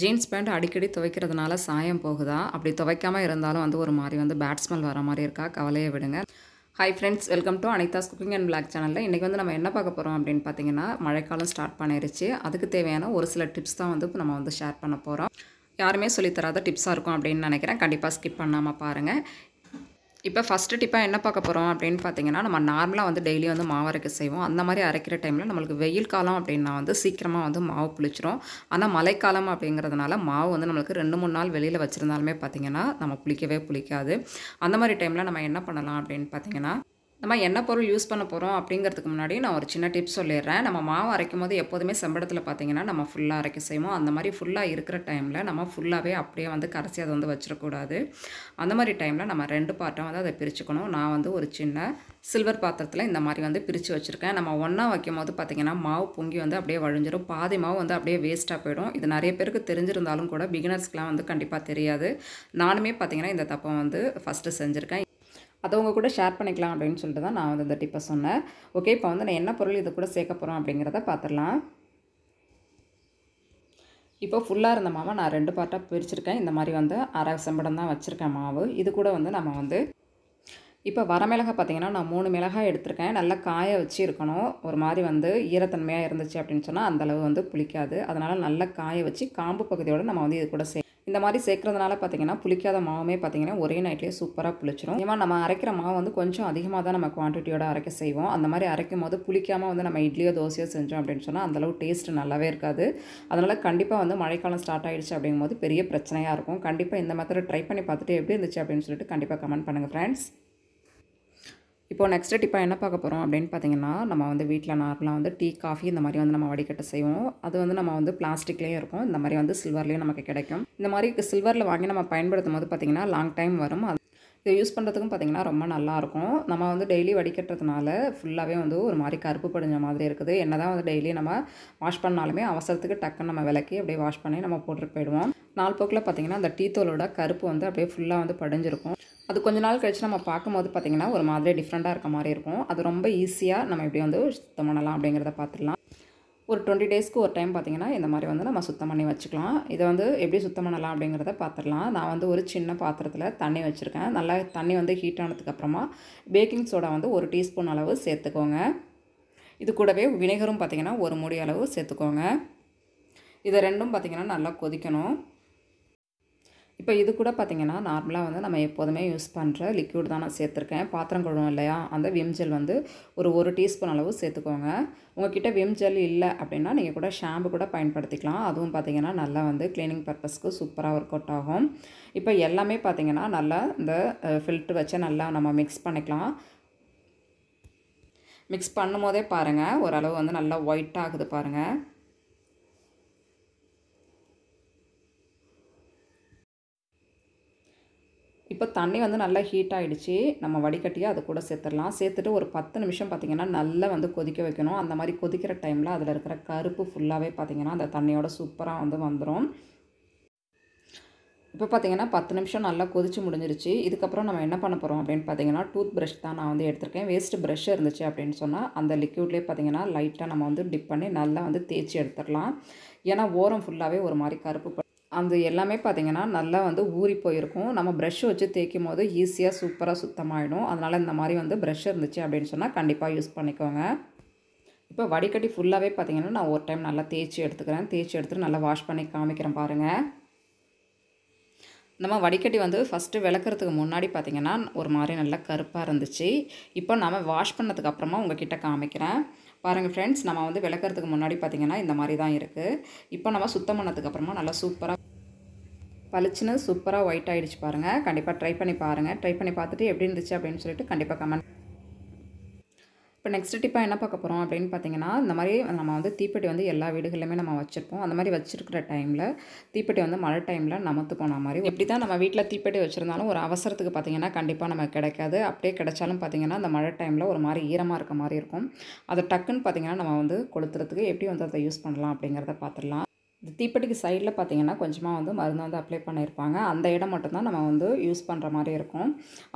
jeans pant அடிக்கடி துவைக்கிறதுனால சாயம் போகுதா அப்படி துவைக்காமல் இருந்தாலும் வந்து ஒரு மாதிரி வந்து பேட் ஸ்மெல் வர மாதிரி இருக்கா கவலையை விடுங்க hi friends welcome to Anitha's cooking and blog சேனலில் இன்றைக்கி வந்து நம்ம என்ன பார்க்க போகிறோம் அப்படின்னு பார்த்தீங்கன்னா மழைக்காலம் ஸ்டார்ட் பண்ணிருச்சு அதுக்கு தேவையான ஒரு சில டிப்ஸ் தான் வந்து நம்ம வந்து ஷேர் பண்ண போகிறோம் யாருமே சொல்லித்தராத டிப்ஸாக இருக்கும் அப்படின்னு நினைக்கிறேன் கண்டிப்பாக ஸ்கிப் பண்ணாமல் பாருங்கள் இப்போ ஃபஸ்ட்டு டிப்பாக என்ன பார்க்க போகிறோம் அப்படின்னு பார்த்தீங்கன்னா நம்ம நார்மலாக வந்து டெய்லி வந்து மாவு அரைக்க செய்வோம் அந்த மாதிரி அரைக்கிற டைமில் நம்மளுக்கு வெயில் காலம் அப்படின்னா வந்து சீக்கிரமாக வந்து மாவு புளிச்சிரும் ஆனால் மழைக்காலம் அப்படிங்கிறதுனால மாவு வந்து நம்மளுக்கு ரெண்டு மூணு நாள் வெளியில் வச்சுருந்தாலுமே பார்த்திங்கன்னா நம்ம புளிக்கவே புளிக்காது அந்த மாதிரி டைமில் நம்ம என்ன பண்ணலாம் அப்படின்னு பார்த்திங்கன்னா நம்ம என்ன பொருள் யூஸ் பண்ண போகிறோம் அப்படிங்கிறதுக்கு முன்னாடி நான் ஒரு சின்ன டிப்ஸ் சொல்லிடுறேன் நம்ம மாவு அரைக்கும் போது எப்போதுமே செம்படத்தில் பார்த்திங்கன்னா நம்ம ஃபுல்லாக அரைக்க செய்வோம் அந்த மாதிரி ஃபுல்லாக இருக்கிற டைமில் நம்ம ஃபுல்லாகவே அப்படியே வந்து கரைச்சி அதை வந்து வச்சிடக்கூடாது அந்த மாதிரி டைமில் நம்ம ரெண்டு பாட்டம் வந்து அதை பிரிச்சுக்கணும் நான் வந்து ஒரு சின்ன சில்வர் பாத்திரத்தில் இந்த மாதிரி வந்து பிரித்து வச்சுருக்கேன் நம்ம ஒன்றா வைக்கும் போது பார்த்திங்கன்னா மாவு பொங்கி வந்து அப்படியே வழிஞ்சிடும் பாதி மாவு வந்து அப்படியே வேஸ்ட்டாக போயிடும் இது நிறைய பேருக்கு தெரிஞ்சிருந்தாலும் கூட பிகினர்ஸ்க்கெலாம் வந்து கண்டிப்பாக தெரியாது நானுமே பார்த்திங்கன்னா இந்த தப்பை வந்து ஃபஸ்ட்டு செஞ்சுருக்கேன் அதை உங்கள் கூட ஷேர் பண்ணிக்கலாம் அப்படின்னு சொல்லிட்டு தான் நான் வந்து இந்த டிப்பை சொன்னேன் ஓகே இப்போ வந்து நான் என்ன பொருள் இதை கூட சேர்க்க போகிறோம் அப்படிங்கிறத பார்த்துடலாம் இப்போ ஃபுல்லாக இருந்த மாவை நான் ரெண்டு பார்ட்டாக பிரிச்சிருக்கேன் இந்த மாதிரி வந்து அரை செம்படம் தான் வச்சுருக்கேன் மாவு இது கூட வந்து நம்ம வந்து இப்போ வரமிளகாய் பார்த்திங்கன்னா நான் மூணு மிளகாய் எடுத்திருக்கேன் நல்லா காய வச்சு இருக்கணும் ஒரு மாதிரி வந்து ஈரத்தன்மையாக இருந்துச்சு அப்படின்னு சொன்னால் அந்தளவு வந்து புளிக்காது அதனால் நல்லா காய வச்சு காம்பு பகுதியோடு நம்ம வந்து இது கூட சே இந்த மாதிரி சேர்க்குறதுனால பார்த்தீங்கன்னா புளிக்காத மாவுமே பார்த்தீங்கன்னா ஒரே நைட்லேயே சூப்பராக புளிச்சிடும் ஏமா நம்ம அரைக்கிற மாவு வந்து கொஞ்சம் அதிகமாக தான் நம்ம குவான்டிட்டியோட அரைக்க செய்வோம் அந்த மாதிரி அரைக்கும் போது புளிக்காமல் வந்து நம்ம இட்லியோ தோசையோ செஞ்சோம் அப்படின்னு சொன்னால் அந்தளவு டேஸ்ட் நல்லாவே இருக்காது அதனால் கண்டிப்பாக வந்து மழைக்காலம் ஸ்டார்ட் ஆகிடுச்சு அப்படிங்கும்போது பெரிய பிரச்சனையாக இருக்கும் கண்டிப்பாக இந்த மாதிரி ட்ரை பண்ணி பார்த்துட்டு எப்படி இருந்துச்சு அப்படின்னு சொல்லிட்டு கண்டிப்பாக கமெண்ட் பண்ணுங்கள் ஃப்ரெண்ட்ஸ் இப்போது நெக்ஸ்ட்டு டிப்பாக என்ன பார்க்க போகிறோம் அப்படின்னு பார்த்தீங்கன்னா நம்ம வந்து வீட்டில் நார்மலாக வந்து டீ காஃபி இந்த மாதிரி வந்து நம்ம வடிகட்ட செய்வோம் அது வந்து நம்ம வந்து பிளாஸ்டிக்லேயும் இருக்கும் இந்த மாதிரி வந்து சில்வர்லேயும் நமக்கு கிடைக்கும் இந்த மாதிரி சில்வரில் வாங்கி நம்ம பயன்படுத்தும் போது பார்த்திங்கன்னா லாங் டைம் வரும் அது இதை யூஸ் பண்ணுறதுக்கும் பார்த்திங்கன்னா ரொம்ப நல்லாயிருக்கும் நம்ம வந்து டெய்லி வடிகட்டுறதுனால ஃபுல்லாகவே வந்து ஒரு மாதிரி கருப்பு படிஞ்ச மாதிரி இருக்குது என்ன தான் வந்து டெய்லி நம்ம வாஷ் பண்ணாலுமே அவசரத்துக்கு டக்குன்னு நம்ம விளக்கி அப்படியே வாஷ் பண்ணி நம்ம போட்டுட்டு போயிடுவோம் நாள் போக்கில் பார்த்திங்கன்னா அந்த தோலோட கருப்பு வந்து அப்படியே ஃபுல்லாக வந்து படிஞ்சிருக்கும் அது கொஞ்ச நாள் கழித்து நம்ம பார்க்கும்போது பார்த்திங்கன்னா ஒரு மாதிரி டிஃப்ரெண்ட்டாக இருக்க மாதிரி இருக்கும் அது ரொம்ப ஈஸியாக நம்ம எப்படி வந்து சுத்தம் பண்ணலாம் அப்படிங்கிறத பார்த்துடலாம் ஒரு டுவெண்ட்டி டேஸ்க்கு ஒரு டைம் பார்த்திங்கன்னா இந்த மாதிரி வந்து நம்ம சுத்தம் பண்ணி வச்சுக்கலாம் இதை வந்து எப்படி சுத்தம் பண்ணலாம் அப்படிங்கிறத பார்த்துடலாம் நான் வந்து ஒரு சின்ன பாத்திரத்தில் தண்ணி வச்சுருக்கேன் நல்லா தண்ணி வந்து ஹீட் ஆனதுக்கப்புறமா பேக்கிங் சோடா வந்து ஒரு டீஸ்பூன் அளவு சேர்த்துக்கோங்க இது கூடவே வினைகரும் பார்த்திங்கன்னா ஒரு மூடி அளவு சேர்த்துக்கோங்க இதை ரெண்டும் பார்த்திங்கன்னா நல்லா கொதிக்கணும் இப்போ இது கூட பார்த்திங்கன்னா நார்மலாக வந்து நம்ம எப்போதுமே யூஸ் பண்ணுற லிக்யூட் தான் நான் சேர்த்துருக்கேன் பாத்திரம் கழுவும் இல்லையா அந்த விம் ஜெல் வந்து ஒரு ஒரு டீஸ்பூன் அளவு சேர்த்துக்கோங்க உங்ககிட்ட விம் ஜெல் இல்லை அப்படின்னா நீங்கள் கூட ஷாம்பு கூட பயன்படுத்திக்கலாம் அதுவும் பார்த்திங்கன்னா நல்லா வந்து க்ளீனிங் பர்பஸ்க்கு சூப்பராக ஒர்க் அவுட் ஆகும் இப்போ எல்லாமே பார்த்திங்கன்னா நல்லா இந்த ஃபில்ட்ரு வச்சு நல்லா நம்ம மிக்ஸ் பண்ணிக்கலாம் மிக்ஸ் பண்ணும் போதே பாருங்கள் ஓரளவு வந்து நல்லா ஒயிட் ஆகுது பாருங்கள் இப்போ தண்ணி வந்து நல்லா ஹீட் ஆகிடுச்சு நம்ம வடிகட்டியை அது கூட சேர்த்துடலாம் சேர்த்துட்டு ஒரு பத்து நிமிஷம் பார்த்திங்கன்னா நல்லா வந்து கொதிக்க வைக்கணும் அந்த மாதிரி கொதிக்கிற டைமில் அதில் இருக்கிற கருப்பு ஃபுல்லாகவே பார்த்திங்கன்னா அந்த தண்ணியோட சூப்பராக வந்து வந்துடும் இப்போ பார்த்திங்கன்னா பத்து நிமிஷம் நல்லா கொதிச்சு முடிஞ்சிருச்சு இதுக்கப்புறம் நம்ம என்ன பண்ண போகிறோம் அப்படின்னு பார்த்தீங்கன்னா டூத் ப்ரஷ் தான் நான் வந்து எடுத்திருக்கேன் வேஸ்ட்டு ப்ரஷ் இருந்துச்சு அப்படின்னு சொன்னால் அந்த லிக்யூட்லேயே பார்த்தீங்கன்னா லைட்டாக நம்ம வந்து டிப் பண்ணி நல்லா வந்து தேய்ச்சி எடுத்துடலாம் ஏன்னா ஓரம் ஃபுல்லாகவே ஒரு மாதிரி கருப்பு அந்த எல்லாமே பார்த்திங்கன்னா நல்லா வந்து ஊறி போயிருக்கும் நம்ம ப்ரஷ் வச்சு தேய்க்கும் போது ஈஸியாக சூப்பராக சுத்தமாகிடும் அதனால் இந்த மாதிரி வந்து ப்ரஷ் இருந்துச்சு அப்படின்னு சொன்னால் கண்டிப்பாக யூஸ் பண்ணிக்கோங்க இப்போ வடிகட்டி ஃபுல்லாகவே பார்த்திங்கன்னா நான் ஒரு டைம் நல்லா தேய்ச்சி எடுத்துக்கிறேன் தேய்ச்சி எடுத்துகிட்டு நல்லா வாஷ் பண்ணி காமிக்கிறேன் பாருங்கள் நம்ம வடிகட்டி வந்து ஃபஸ்ட்டு விளக்குறதுக்கு முன்னாடி பார்த்திங்கன்னா ஒரு மாதிரி நல்லா கருப்பாக இருந்துச்சு இப்போ நம்ம வாஷ் பண்ணதுக்கு அப்புறமா உங்ககிட்ட காமிக்கிறேன் பாருங்கள் ஃப்ரெண்ட்ஸ் நம்ம வந்து விளக்குறதுக்கு முன்னாடி பார்த்திங்கன்னா இந்த மாதிரி தான் இருக்குது இப்போ நம்ம சுத்தம் பண்ணதுக்கப்புறமா நல்லா சூப்பராக பளிச்சுன்னு சூப்பராக ஒயிட் ஆகிடுச்சு பாருங்கள் கண்டிப்பாக ட்ரை பண்ணி பாருங்கள் ட்ரை பண்ணி பார்த்துட்டு எப்படி இருந்துச்சு அப்படின்னு சொல்லிட்டு கண்டிப்பாக கமெண்ட் இப்போ நெக்ஸ்ட் டிப்பாக என்ன பார்க்க போகிறோம் அப்படின்னு பார்த்தீங்கன்னா இந்த மாதிரி நம்ம வந்து தீப்பெட்டி வந்து எல்லா வீடுகளிலுமே நம்ம வச்சுருப்போம் அந்த மாதிரி வச்சுருக்கிற டைமில் தீப்பெட்டி வந்து மழை டைமில் நமத்து போன மாதிரி எப்படி தான் நம்ம வீட்டில் தீப்பெட்டி வச்சுருந்தாலும் ஒரு அவசரத்துக்கு பார்த்திங்கன்னா கண்டிப்பாக நமக்கு கிடைக்காது அப்படியே கிடைச்சாலும் பார்த்திங்கன்னா அந்த மழை டைமில் ஒரு மாதிரி ஈரமாக இருக்க மாதிரி இருக்கும் அதை டக்குன்னு பார்த்திங்கன்னா நம்ம வந்து கொளுத்துறதுக்கு எப்படி வந்து அதை யூஸ் பண்ணலாம் அப்படிங்கிறத பார்த்துடலாம் இந்த தீப்பெட்டிக்கு சைடில் பார்த்திங்கன்னா கொஞ்சமாக வந்து மருந்து வந்து அப்ளை பண்ணியிருப்பாங்க அந்த இடம் மட்டும்தான் நம்ம வந்து யூஸ் பண்ணுற மாதிரி இருக்கும்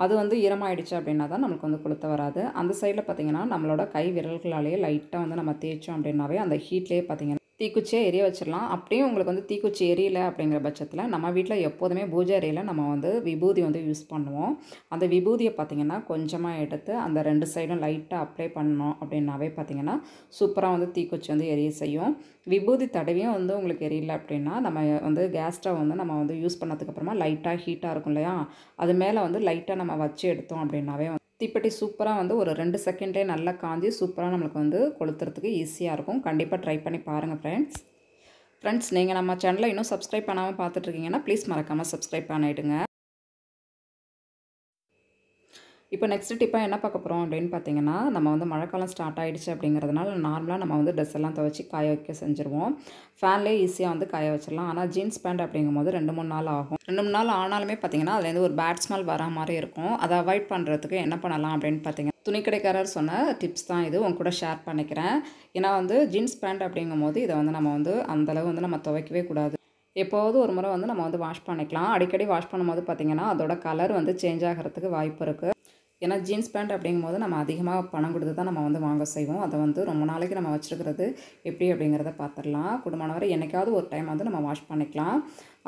அது வந்து ஈரமாயிடுச்சு அப்படின்னா தான் நம்மளுக்கு வந்து கொளுத்த வராது அந்த சைடில் பார்த்திங்கன்னா நம்மளோட கை விரல்களாலேயே லைட்டாக வந்து நம்ம தேய்ச்சோம் அப்படின்னாவே அந்த ஹீட்லேயே பார்த்திங்கன்னா தீக்குச்சியை எரிய வச்சிடலாம் அப்படியும் உங்களுக்கு வந்து தீக்குச்சி எரியல அப்படிங்கிற பட்சத்தில் நம்ம வீட்டில் எப்போதுமே பூஜை அறையில் நம்ம வந்து விபூதி வந்து யூஸ் பண்ணுவோம் அந்த விபூதியை பார்த்திங்கன்னா கொஞ்சமாக எடுத்து அந்த ரெண்டு சைடும் லைட்டாக அப்ளை பண்ணோம் அப்படின்னாவே பார்த்திங்கன்னா சூப்பராக வந்து தீக்குச்சி வந்து எரிய செய்யும் விபூதி தடவையும் வந்து உங்களுக்கு எரியல அப்படின்னா நம்ம வந்து கேஸ் ஸ்டவ் வந்து நம்ம வந்து யூஸ் பண்ணதுக்கப்புறமா லைட்டாக ஹீட்டாக இருக்கும் இல்லையா அது மேலே வந்து லைட்டாக நம்ம வச்சு எடுத்தோம் அப்படின்னாவே தீப்பெட்டி சூப்பராக வந்து ஒரு ரெண்டு செகண்டே நல்லா காஞ்சி சூப்பராக நம்மளுக்கு வந்து கொளுத்துறதுக்கு ஈஸியாக இருக்கும் கண்டிப்பாக ட்ரை பண்ணி பாருங்கள் ஃப்ரெண்ட்ஸ் ஃப்ரெண்ட்ஸ் நீங்கள் நம்ம சேனலை இன்னும் சப்ஸ்கிரைப் பண்ணாமல் பார்த்துட்ருக்கீங்கன்னா ப்ளீஸ் மறக்காமல் சப்ஸ்கிரைப் பண்ணிவிடுங்க இப்போ நெக்ஸ்ட் டிப்பாக என்ன பார்க்க போகிறோம் அப்படின்னு பார்த்தீங்கன்னா நம்ம வந்து மழைக்காலம் ஸ்டார்ட் ஆகிடுச்சு அப்படிங்கிறதுனால நார்மலாக நம்ம வந்து ட்ரெஸ் எல்லாம் துவச்சி காய வைக்க செஞ்சுருவோம் ஃபேன்லேயே ஈஸியாக வந்து காய வச்சிடலாம் ஆனால் ஜீன்ஸ் பேண்ட் அப்படிங்கும் போது ரெண்டு மூணு நாள் ஆகும் ரெண்டு மூணு நாள் ஆனாலுமே பார்த்தீங்கன்னா அதுலேருந்து ஒரு பேட் ஸ்மெல் வர மாதிரி இருக்கும் அதை அவாய்ட் பண்ணுறதுக்கு என்ன பண்ணலாம் அப்படின்னு பார்த்தீங்கன்னா துணி கடைக்காரர் சொன்ன டிப்ஸ் தான் இது உங்க கூட ஷேர் பண்ணிக்கிறேன் ஏன்னா வந்து ஜீன்ஸ் பேண்ட் அப்படிங்கும் போது இதை வந்து நம்ம வந்து அந்தளவு வந்து நம்ம துவைக்கவே கூடாது எப்போது ஒரு முறை வந்து நம்ம வந்து வாஷ் பண்ணிக்கலாம் அடிக்கடி வாஷ் பண்ணும்போது பார்த்திங்கன்னா அதோட கலர் வந்து சேஞ்ச் ஆகிறதுக்கு வாய்ப்பு இருக்குது ஏன்னா ஜீன்ஸ் பேண்ட் அப்படிங்கும் போது நம்ம அதிகமாக பணம் கொடுத்து தான் நம்ம வந்து வாங்க செய்வோம் அதை வந்து ரொம்ப நாளைக்கு நம்ம வச்சுருக்கிறது எப்படி அப்படிங்கிறத பார்த்துடலாம் குடும்பமானவரை என்றைக்காவது ஒரு டைம் வந்து நம்ம வாஷ் பண்ணிக்கலாம்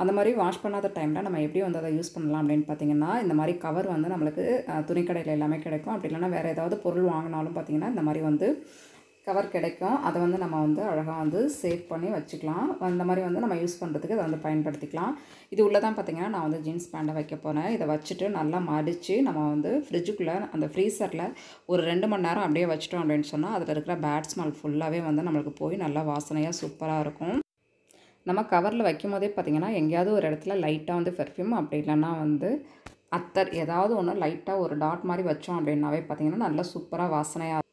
அந்த மாதிரி வாஷ் பண்ணாத டைமில் நம்ம எப்படி வந்து அதை யூஸ் பண்ணலாம் அப்படின்னு பார்த்தீங்கன்னா இந்த மாதிரி கவர் வந்து நம்மளுக்கு துணிக்கடையில் எல்லாமே கிடைக்கும் அப்படி இல்லைனா வேறு ஏதாவது பொருள் வாங்கினாலும் பார்த்திங்கன்னா இந்த மாதிரி வந்து கவர் கிடைக்கும் அதை வந்து நம்ம வந்து அழகாக வந்து சேவ் பண்ணி வச்சுக்கலாம் அந்த மாதிரி வந்து நம்ம யூஸ் பண்ணுறதுக்கு அதை வந்து பயன்படுத்திக்கலாம் இது உள்ளே தான் பார்த்திங்கன்னா நான் வந்து ஜீன்ஸ் பேண்டை வைக்க போனேன் இதை வச்சுட்டு நல்லா மடித்து நம்ம வந்து ஃப்ரிட்ஜுக்குள்ளே அந்த ஃப்ரீசரில் ஒரு ரெண்டு மணி நேரம் அப்படியே வச்சிட்டோம் அப்படின்னு சொன்னால் அதில் இருக்கிற பேட் ஸ்மெல் ஃபுல்லாகவே வந்து நம்மளுக்கு போய் நல்லா வாசனையாக சூப்பராக இருக்கும் நம்ம கவரில் வைக்கும் போதே பார்த்திங்கன்னா எங்கேயாவது ஒரு இடத்துல லைட்டாக வந்து பெர்ஃப்யூம் அப்படி இல்லைன்னா வந்து அத்தர் ஏதாவது ஒன்று லைட்டாக ஒரு டாட் மாதிரி வச்சோம் அப்படின்னாவே பார்த்திங்கன்னா நல்லா சூப்பராக வாசனையாக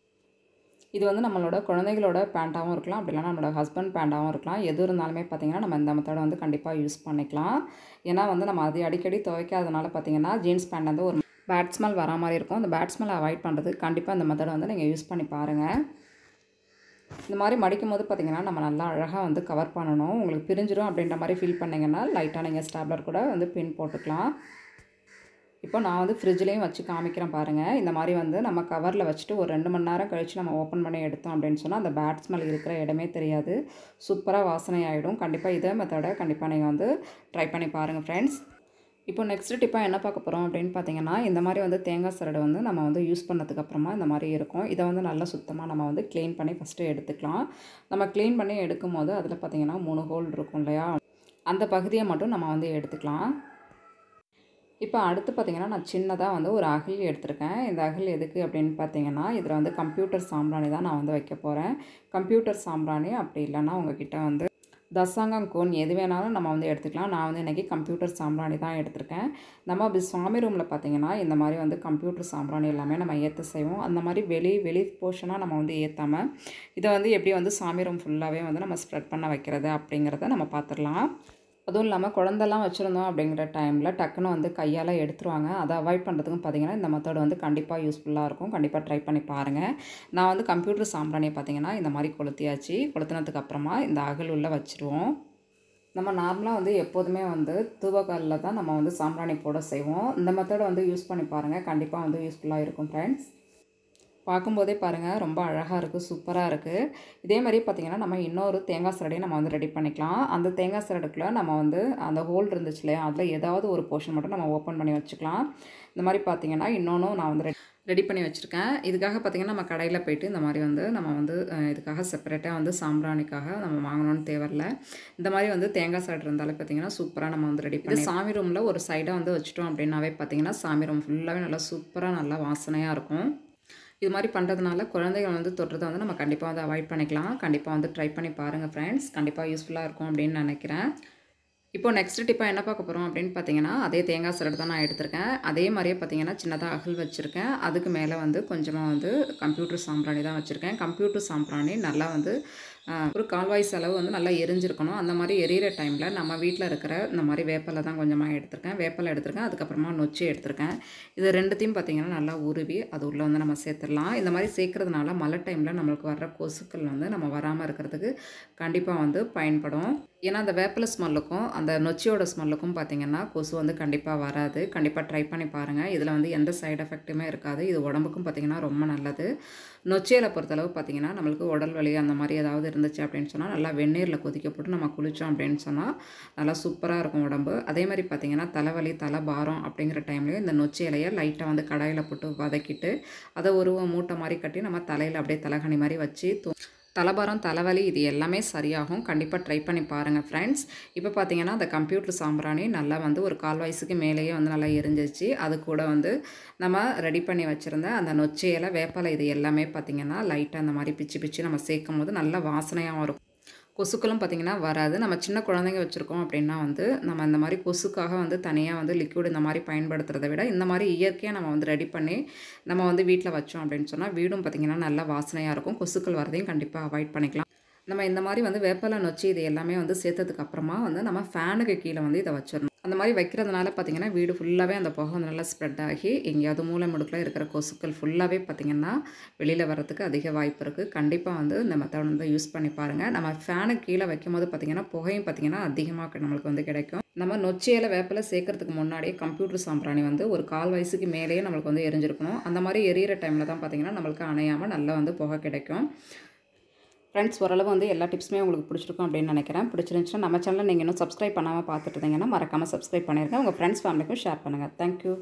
இது வந்து நம்மளோட குழந்தைகளோட பேண்ட்டாகவும் இருக்கலாம் அப்படி இல்லைனா நம்மளோட ஹஸ்பண்ட் பேண்ட்டாகவும் இருக்கலாம் எது இருந்தாலுமே பார்த்திங்கன்னா நம்ம இந்த மெத்தடை வந்து கண்டிப்பாக யூஸ் பண்ணிக்கலாம் ஏன்னா வந்து நம்ம அது அடிக்கடி துவைக்காதனால பார்த்திங்கன்னா ஜீன்ஸ் பேண்ட் வந்து ஒரு பேட் ஸ்மெல் வரா மாதிரி இருக்கும் அந்த பேட் ஸ்மெல் அவாய்ட் பண்ணுறதுக்கு கண்டிப்பாக இந்த மெத்தடை வந்து நீங்கள் யூஸ் பண்ணி பாருங்கள் இந்த மாதிரி மடிக்கும் போது பார்த்திங்கன்னா நம்ம நல்லா அழகாக வந்து கவர் பண்ணணும் உங்களுக்கு பிரிஞ்சிடும் அப்படின்ற மாதிரி ஃபீல் பண்ணிங்கன்னா லைட்டாக நீங்கள் ஸ்டாப்லர் கூட வந்து பின் போட்டுக்கலாம் இப்போ நான் வந்து ஃப்ரிட்ஜ்லேயும் வச்சு காமிக்கிறேன் பாருங்கள் இந்த மாதிரி வந்து நம்ம கவரில் வச்சுட்டு ஒரு ரெண்டு மணி நேரம் கழித்து நம்ம ஓப்பன் பண்ணி எடுத்தோம் அப்படின்னு சொன்னால் அந்த பேட் ஸ்மெல் இருக்கிற இடமே தெரியாது சூப்பராக வாசனை ஆகிடும் கண்டிப்பாக இதே மெத்தடை கண்டிப்பாக நீங்கள் வந்து ட்ரை பண்ணி பாருங்கள் ஃப்ரெண்ட்ஸ் இப்போ நெக்ஸ்ட் டிப்பாக என்ன பார்க்க போகிறோம் அப்படின்னு பார்த்தீங்கன்னா இந்த மாதிரி வந்து தேங்காய் சரடு வந்து நம்ம வந்து யூஸ் பண்ணதுக்கப்புறமா இந்த மாதிரி இருக்கும் இதை வந்து நல்லா சுத்தமாக நம்ம வந்து க்ளீன் பண்ணி ஃபஸ்ட்டு எடுத்துக்கலாம் நம்ம க்ளீன் பண்ணி எடுக்கும் போது அதில் பார்த்திங்கன்னா மூணு ஹோல் இருக்கும் இல்லையா அந்த பகுதியை மட்டும் நம்ம வந்து எடுத்துக்கலாம் இப்போ அடுத்து பார்த்திங்கன்னா நான் சின்னதாக வந்து ஒரு அகில் எடுத்திருக்கேன் இந்த அகில் எதுக்கு அப்படின்னு பார்த்தீங்கன்னா இதில் வந்து கம்ப்யூட்டர் சாம்பிராணி தான் நான் வந்து வைக்க போகிறேன் கம்ப்யூட்டர் சாம்பிராணி அப்படி இல்லைன்னா உங்ககிட்ட வந்து தசாங்கம் கோன் எது வேணாலும் நம்ம வந்து எடுத்துக்கலாம் நான் வந்து இன்றைக்கி கம்ப்யூட்டர் சாம்பிராணி தான் எடுத்திருக்கேன் நம்ம அப்படி சாமி ரூமில் பார்த்திங்கன்னா இந்த மாதிரி வந்து கம்ப்யூட்டர் சாம்பிராணி எல்லாமே நம்ம ஏற்ற செய்வோம் அந்த மாதிரி வெளி வெளி போர்ஷனாக நம்ம வந்து ஏற்றாமல் இதை வந்து எப்படி வந்து சாமி ரூம் ஃபுல்லாகவே வந்து நம்ம ஸ்ப்ரெட் பண்ண வைக்கிறது அப்படிங்கிறத நம்ம பார்த்துடலாம் அதுவும் இல்லாமல் குழந்தெல்லாம் வச்சுருந்தோம் அப்படிங்கிற டைமில் டக்குன்னு வந்து கையால் எடுத்துருவாங்க அதை அவாய்ட் பண்ணுறதுக்கும் பார்த்திங்கன்னா இந்த மெத்தட் வந்து கண்டிப்பாக யூஸ்ஃபுல்லாக இருக்கும் கண்டிப்பாக ட்ரை பண்ணி பாருங்கள் நான் வந்து கம்ப்யூட்டர் சாம்பிராணியை பார்த்திங்கன்னா இந்த மாதிரி கொளுத்தியாச்சு கொளுத்தினதுக்கு அப்புறமா இந்த அகல் உள்ளே வச்சுருவோம் நம்ம நார்மலாக வந்து எப்போதுமே வந்து தூவக்கல்லில் தான் நம்ம வந்து சாம்பிராணி போட செய்வோம் இந்த மெத்தடை வந்து யூஸ் பண்ணி பாருங்கள் கண்டிப்பாக வந்து யூஸ்ஃபுல்லாக இருக்கும் ஃப்ரெண்ட்ஸ் பார்க்கும்போதே பாருங்கள் ரொம்ப அழகாக இருக்குது சூப்பராக இருக்குது இதே மாதிரி பார்த்திங்கன்னா நம்ம இன்னொரு தேங்காய் சிரடையும் நம்ம வந்து ரெடி பண்ணிக்கலாம் அந்த தேங்காய் சிரடுக்குள்ளே நம்ம வந்து அந்த ஹோல் இருந்துச்சு இல்லையா அதில் ஏதாவது ஒரு போர்ஷன் மட்டும் நம்ம ஓப்பன் பண்ணி வச்சுக்கலாம் இந்த மாதிரி பார்த்திங்கன்னா இன்னொன்றும் நான் வந்து ரெடி ரெடி பண்ணி வச்சுருக்கேன் இதுக்காக பார்த்திங்கன்னா நம்ம கடையில் போயிட்டு இந்த மாதிரி வந்து நம்ம வந்து இதுக்காக செப்பரேட்டாக வந்து சாம்பிராணிக்காக நம்ம வாங்கணும்னு தேவையில்ல இந்த மாதிரி வந்து தேங்காய் சிரடு இருந்தாலே பார்த்திங்கன்னா சூப்பராக நம்ம வந்து ரெடி பண்ணி சாமி ரூமில் ஒரு சைடாக வந்து வச்சுட்டோம் அப்படின்னாவே பார்த்திங்கன்னா சாமி ரூம் ஃபுல்லாகவே நல்லா சூப்பராக நல்லா வாசனையாக இருக்கும் இது மாதிரி பண்ணுறதுனால குழந்தைகள் வந்து தொற்றுறதை வந்து நம்ம கண்டிப்பாக வந்து அவாய்ட் பண்ணிக்கலாம் கண்டிப்பாக வந்து ட்ரை பண்ணி பாருங்கள் ஃப்ரெண்ட்ஸ் கண்டிப்பாக யூஸ்ஃபுல்லாக இருக்கும் அப்படின்னு நினைக்கிறேன் இப்போ நெக்ஸ்ட் டிப்பாக என்ன பார்க்க போகிறோம் அப்படின்னு பார்த்தீங்கன்னா அதே தேங்காய் சிலட் தான் நான் எடுத்திருக்கேன் அதே மாதிரியே பார்த்தீங்கன்னா சின்னதாக அகல் வச்சுருக்கேன் அதுக்கு மேலே வந்து கொஞ்சமாக வந்து கம்ப்யூட்டர் சாம்பிராணி தான் வச்சுருக்கேன் கம்ப்யூட்டர் சாம்பிராணி நல்லா வந்து ஒரு கால்வாய் செலவு வந்து நல்லா எரிஞ்சிருக்கணும் அந்த மாதிரி எரியிற டைமில் நம்ம வீட்டில் இருக்கிற இந்த மாதிரி வேப்பலை தான் கொஞ்சமாக எடுத்திருக்கேன் வேப்பலை எடுத்திருக்கேன் அதுக்கப்புறமா நொச்சி எடுத்திருக்கேன் இது ரெண்டுத்தையும் பார்த்திங்கன்னா நல்லா உருவி அது உள்ளே வந்து நம்ம சேர்த்துடலாம் இந்த மாதிரி சேர்க்குறதுனால மழை டைமில் நம்மளுக்கு வர்ற கொசுக்கள் வந்து நம்ம வராமல் இருக்கிறதுக்கு கண்டிப்பாக வந்து பயன்படும் ஏன்னா அந்த வேப்பலை ஸ்மெல்லுக்கும் அந்த நொச்சியோட ஸ்மெல்லுக்கும் பார்த்திங்கன்னா கொசு வந்து கண்டிப்பாக வராது கண்டிப்பாக ட்ரை பண்ணி பாருங்கள் இதில் வந்து எந்த சைடு எஃபெக்ட்டுமே இருக்காது இது உடம்புக்கும் பார்த்திங்கன்னா ரொம்ப நல்லது நொச்சையில் பொறுத்தளவு பார்த்திங்கன்னா நம்மளுக்கு உடல் வலி அந்த மாதிரி ஏதாவது இருந்துச்சு அப்படின்னு சொன்னால் நல்லா வெந்நீரில் கொதிக்க போட்டு நம்ம குளித்தோம் அப்படின்னு சொன்னால் நல்லா சூப்பராக இருக்கும் உடம்பு அதே மாதிரி பார்த்திங்கன்னா தலைவலி தலை பாரம் அப்படிங்கிற டைம்லேயும் இந்த நொச்சி இலையை லைட்டாக வந்து கடாயில் போட்டு வதக்கிட்டு அதை உருவ மூட்டை மாதிரி கட்டி நம்ம தலையில் அப்படியே தலைகனி மாதிரி வச்சு தூ தலைபரம் தலைவலி இது எல்லாமே சரியாகும் கண்டிப்பாக ட்ரை பண்ணி பாருங்கள் ஃப்ரெண்ட்ஸ் இப்போ பார்த்தீங்கன்னா அந்த கம்ப்யூட்டர் சாம்பிராணி நல்லா வந்து ஒரு கால் வயசுக்கு மேலேயே வந்து நல்லா எரிஞ்சிச்சு அது கூட வந்து நம்ம ரெடி பண்ணி வச்சுருந்த அந்த நொச்சையில் வேப்பலை இது எல்லாமே பார்த்திங்கன்னா லைட்டாக அந்த மாதிரி பிச்சு பிச்சு நம்ம சேர்க்கும் போது நல்லா வாசனையாகவும் இருக்கும் கொசுக்களும் பார்த்திங்கன்னா வராது நம்ம சின்ன குழந்தைங்க வச்சுருக்கோம் அப்படின்னா வந்து நம்ம இந்த மாதிரி கொசுக்காக வந்து தனியாக வந்து லிக்விட் இந்த மாதிரி பயன்படுத்துகிறத விட இந்த மாதிரி இயற்கையாக நம்ம வந்து ரெடி பண்ணி நம்ம வந்து வீட்டில் வச்சோம் அப்படின்னு சொன்னால் வீடும் பார்த்திங்கன்னா நல்லா வாசனையாக இருக்கும் கொசுக்கள் வரதையும் கண்டிப்பாக அவாய்ட் பண்ணிக்கலாம் நம்ம இந்த மாதிரி வந்து வேப்பலை நொச்சி இது எல்லாமே வந்து சேர்த்ததுக்கு அப்புறமா வந்து நம்ம ஃபேனுக்கு கீழே வந்து இதை வச்சிடணும் அந்த மாதிரி வைக்கிறதுனால பார்த்திங்கன்னா வீடு ஃபுல்லாகவே அந்த புகை வந்து நல்லா ஸ்ப்ரெட் ஆகி எங்கேயாவது மூளை முடுக்கில் இருக்கிற கொசுக்கள் ஃபுல்லாகவே பார்த்திங்கன்னா வெளியில் வரதுக்கு அதிக வாய்ப்பு இருக்குது கண்டிப்பாக வந்து இந்த மெத்தட் வந்து யூஸ் பண்ணி பாருங்கள் நம்ம ஃபேனுக்கு கீழே வைக்கும் போது பார்த்திங்கன்னா புகையும் பார்த்திங்கன்னா அதிகமாக நம்மளுக்கு வந்து கிடைக்கும் நம்ம நொச்சியில் வேப்பில் சேர்க்கறதுக்கு முன்னாடியே கம்ப்யூட்டர் சாம்பிராணி வந்து ஒரு கால் வயசுக்கு மேலேயே நம்மளுக்கு வந்து எரிஞ்சிருக்கணும் அந்த மாதிரி எரியிற டைமில் தான் பார்த்திங்கன்னா நம்மளுக்கு அணையாமல் நல்லா வந்து புகை கிடைக்கும் ஃப்ரெண்ட்ஸ் ஓரளவு வந்து எல்லா டிப்ஸுமே உங்களுக்கு பிடிச்சிருக்கும் அப்படின்னு நினைக்கிறேன் பிடிச்சிருந்துச்சுன்னா நம்ம சேனலில் நீங்கள் இன்னும் சப்ஸ்கிரைப் பண்ணாமல் பார்த்துட்டு இருந்தீங்கன்னா மறக்காமல் சப்ஸ்கிரைப் பண்ணிடுங்க உங்கள் ஃப்ரெண்ட்ஸ் ஃபேமிலிக்கும் ஷேர் பண்ணுங்கள் தேங்க்யூ